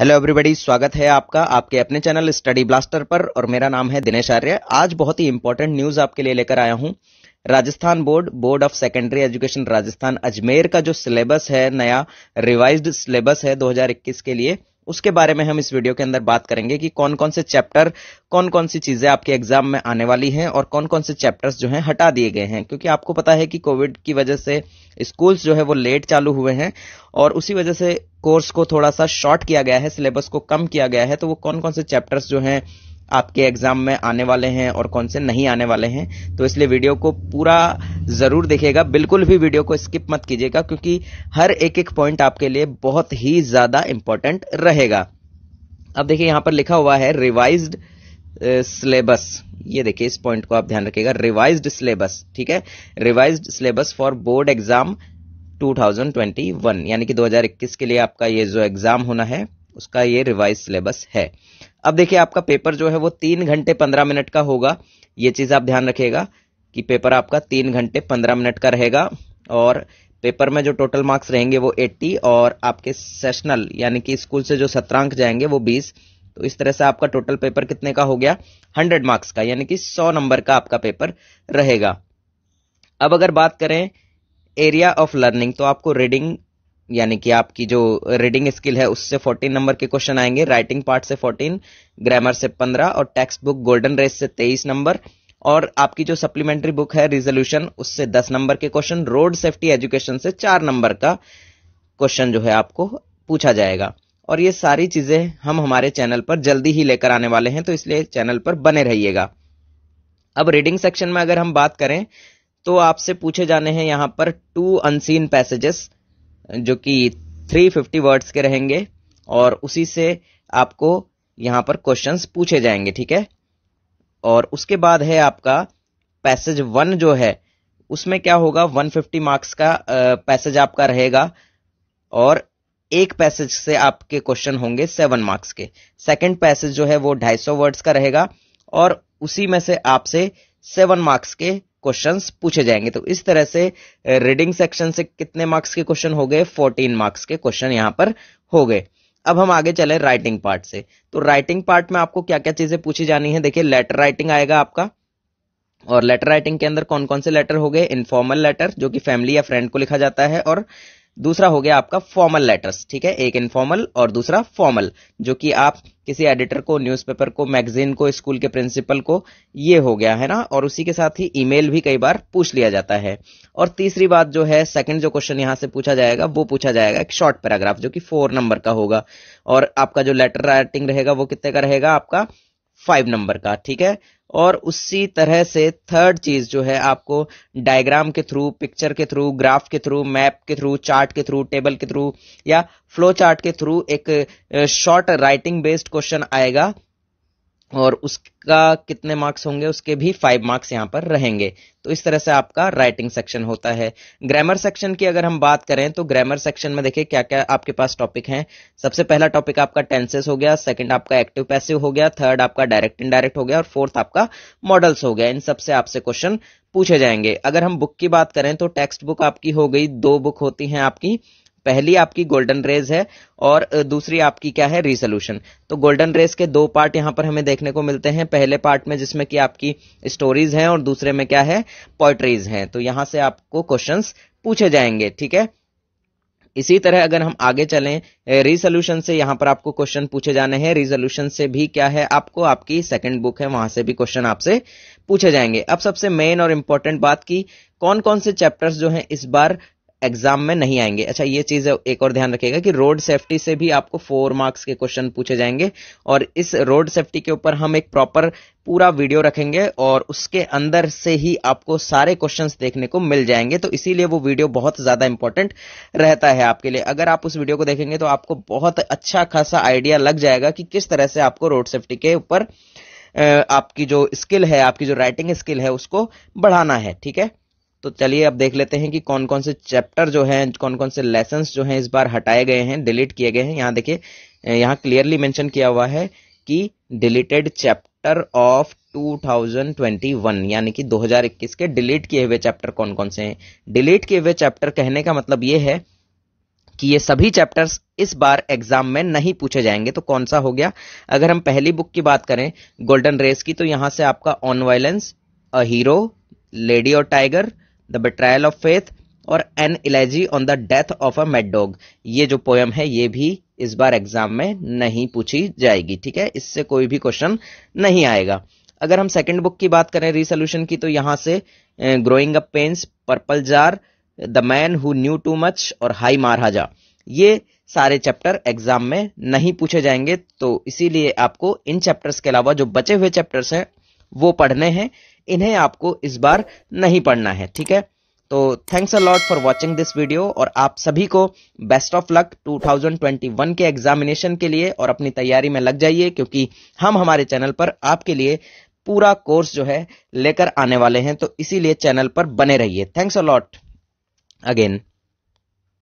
hello everybody स्वागत है आपका आपके अपने चैनल स्टडी ब्लास्टर पर और मेरा नाम है दिनेश आर्य आज बहुत ही इंपॉर्टेंट न्यूज आपके लिए लेकर आया हूं Rajasthan board board of secondary education Rajasthan Ajmer का जो सिलेबस है नया रिवाइज्ड सिलेबस है 2021 के लिए उसके बारे में हम इस वीडियो के अंदर बात करेंगे कि कौन कौन से चैप्टर कौन कौन सी चीजें आपके एग्जाम में आने वाली हैं और कौन कौन से चैप्टर्स जो हैं हटा दिए गए हैं क्योंकि आपको पता है कि कोविड की वजह से स्कूल्स जो है वो लेट चालू हुए हैं और उसी वजह से कोर्स को थोड़ा सा शॉर्ट किया गया है सिलेबस को कम किया गया है तो वो कौन कौन से चैप्टर्स जो हैं आपके एग्जाम में आने वाले हैं और कौन से नहीं आने वाले हैं तो इसलिए वीडियो को पूरा जरूर देखिएगा बिल्कुल भी वीडियो को स्किप मत कीजिएगा क्योंकि हर एक एक पॉइंट आपके लिए बहुत ही ज्यादा इंपॉर्टेंट रहेगा अब देखिए यहां पर लिखा हुआ है रिवाइज सिलेबस ये देखिए इस पॉइंट को आप ध्यान रखिएगा रिवाइज्ड सिलेबस ठीक है revised syllabus for board exam 2021 यानी कि 2021 के लिए आपका ये जो एग्जाम होना है उसका ये रिवाइज सिलेबस है अब देखिए आपका पेपर जो है वो तीन घंटे पंद्रह मिनट का होगा ये चीज आप ध्यान रखिएगा कि पेपर आपका तीन घंटे पंद्रह मिनट का रहेगा और पेपर में जो टोटल मार्क्स रहेंगे वो 80 और आपके सेशनल यानी कि स्कूल से जो सत्रांक जाएंगे वो 20 तो इस तरह से आपका टोटल पेपर कितने का हो गया 100 मार्क्स का यानी कि 100 नंबर का आपका पेपर रहेगा अब अगर बात करें एरिया ऑफ लर्निंग तो आपको रीडिंग यानी कि आपकी जो रीडिंग स्किल है उससे 14 नंबर के क्वेश्चन आएंगे राइटिंग पार्ट से 14 ग्रामर से 15 और टेक्स्ट बुक गोल्डन रेस से 23 नंबर और आपकी जो सप्लीमेंट्री बुक है रिजोल्यूशन उससे 10 नंबर के क्वेश्चन रोड सेफ्टी एजुकेशन से चार नंबर का क्वेश्चन जो है आपको पूछा जाएगा और ये सारी चीजें हम हमारे चैनल पर जल्दी ही लेकर आने वाले हैं तो इसलिए चैनल पर बने रहिएगा अब रीडिंग सेक्शन में अगर हम बात करें तो आपसे पूछे जाने हैं यहाँ पर टू अनसीन पैसेजेस जो कि 350 वर्ड्स के रहेंगे और उसी से आपको यहाँ पर क्वेश्चंस पूछे जाएंगे ठीक है और उसके बाद है आपका पैसेज वन जो है उसमें क्या होगा 150 मार्क्स का पैसेज आपका रहेगा और एक पैसेज से आपके क्वेश्चन होंगे सेवन मार्क्स के सेकंड पैसेज जो है वो 250 वर्ड्स का रहेगा और उसी में से आपसे सेवन मार्क्स के क्वेश्चंस पूछे जाएंगे तो इस तरह से रीडिंग सेक्शन से कितने मार्क्स के क्वेश्चन हो गए 14 मार्क्स के क्वेश्चन यहाँ पर हो गए अब हम आगे चले राइटिंग पार्ट से तो राइटिंग पार्ट में आपको क्या क्या चीजें पूछी जानी है देखिए लेटर राइटिंग आएगा आपका और लेटर राइटिंग के अंदर कौन कौन से लेटर हो गए इनफॉर्मल लेटर जो कि फैमिली या फ्रेंड को लिखा जाता है और दूसरा हो गया आपका फॉर्मल लेटर्स ठीक है एक इनफॉर्मल और दूसरा फॉर्मल जो कि आप किसी एडिटर को न्यूज़पेपर को मैगजीन को स्कूल के प्रिंसिपल को ये हो गया है ना और उसी के साथ ही ईमेल भी कई बार पूछ लिया जाता है और तीसरी बात जो है सेकंड जो क्वेश्चन यहाँ से पूछा जाएगा वो पूछा जाएगा एक शॉर्ट पैराग्राफ जो कि फोर नंबर का होगा और आपका जो लेटर राइटिंग रहेगा वो कितने का रहेगा आपका फाइव नंबर का ठीक है और उसी तरह से थर्ड चीज जो है आपको डायग्राम के थ्रू पिक्चर के थ्रू ग्राफ के थ्रू मैप के थ्रू चार्ट के थ्रू टेबल के थ्रू या फ्लो चार्ट के थ्रू एक शॉर्ट राइटिंग बेस्ड क्वेश्चन आएगा और उसका कितने मार्क्स होंगे उसके भी फाइव मार्क्स यहाँ पर रहेंगे तो इस तरह से आपका राइटिंग सेक्शन होता है ग्रामर सेक्शन की अगर हम बात करें तो ग्रामर सेक्शन में देखिए क्या क्या आपके पास टॉपिक हैं सबसे पहला टॉपिक आपका टेंसेस हो गया सेकंड आपका एक्टिव पैसिव हो गया थर्ड आपका डायरेक्ट इनडायरेक्ट हो गया और फोर्थ आपका मॉडल्स हो गया इन सबसे आपसे क्वेश्चन पूछे जाएंगे अगर हम बुक की बात करें तो टेक्स्ट बुक आपकी हो गई दो बुक होती हैं आपकी पहली आपकी गोल्डन रेज है और दूसरी आपकी क्या है रिसोल्यूशन तो गोल्डन रेज के दो पार्ट यहाँ पर हमें देखने को मिलते हैं पहले पार्ट में जिसमें कि आपकी स्टोरीज हैं और दूसरे में क्या है पोइट्रीज हैं तो यहां से आपको क्वेश्चन पूछे जाएंगे ठीक है इसी तरह अगर हम आगे चलें रिसोल्यूशन से यहाँ पर आपको क्वेश्चन पूछे जाने हैं रिजोल्यूशन से भी क्या है आपको आपकी सेकंड बुक है वहां से भी क्वेश्चन आपसे पूछे जाएंगे अब सबसे मेन और इंपॉर्टेंट बात की कौन कौन से चैप्टर्स जो हैं इस बार एग्जाम में नहीं आएंगे अच्छा ये चीज एक और ध्यान रखिएगा कि रोड सेफ्टी से भी आपको फोर मार्क्स के क्वेश्चन पूछे जाएंगे और इस रोड सेफ्टी के ऊपर हम एक प्रॉपर पूरा वीडियो रखेंगे और उसके अंदर से ही आपको सारे क्वेश्चंस देखने को मिल जाएंगे तो इसीलिए वो वीडियो बहुत ज्यादा इंपॉर्टेंट रहता है आपके लिए अगर आप उस वीडियो को देखेंगे तो आपको बहुत अच्छा खासा आइडिया लग जाएगा कि किस तरह से आपको रोड सेफ्टी के ऊपर आपकी जो स्किल है आपकी जो राइटिंग स्किल है उसको बढ़ाना है ठीक है तो चलिए अब देख लेते हैं कि कौन कौन से चैप्टर जो हैं कौन कौन से लेसन जो हैं इस बार हटाए गए हैं डिलीट किए गए हैं यहाँ देखिए यहाँ क्लियरली मेंशन किया हुआ है कि डिलीटेड चैप्टर ऑफ 2021 यानी कि 2021 के डिलीट किए हुए चैप्टर कौन कौन से हैं डिलीट किए हुए चैप्टर कहने का मतलब ये है कि ये सभी चैप्टर्स इस बार एग्जाम में नहीं पूछे जाएंगे तो कौन सा हो गया अगर हम पहली बुक की बात करें गोल्डन रेस की तो यहाँ से आपका on violence a hero lady और tiger the betrayal of faith और an elegy on the death of a mad dog ये जो पोयम है ये भी इस बार एग्जाम में नहीं पूछी जाएगी ठीक है इससे कोई भी क्वेश्चन नहीं आएगा अगर हम सेकंड बुक की बात करें रिसोल्यूशन की तो यहाँ से growing up pains purple jar the man who knew too much और हाई महाराजा ये सारे चैप्टर एग्जाम में नहीं पूछे जाएंगे तो इसीलिए आपको इन चैप्टर्स के अलावा जो बचे हुए चैप्टर्स हैं वो पढ़ने हैं इन्हें आपको इस बार नहीं पढ़ना है ठीक है तो thanks a lot for watching this video और आप सभी को बेस्ट ऑफ लक 2021 के एग्जामिनेशन के लिए और अपनी तैयारी में लग जाइए क्योंकि हम हमारे चैनल पर आपके लिए पूरा कोर्स जो है लेकर आने वाले हैं तो इसीलिए चैनल पर बने रहिए थैंक्स अ लॉट अगेन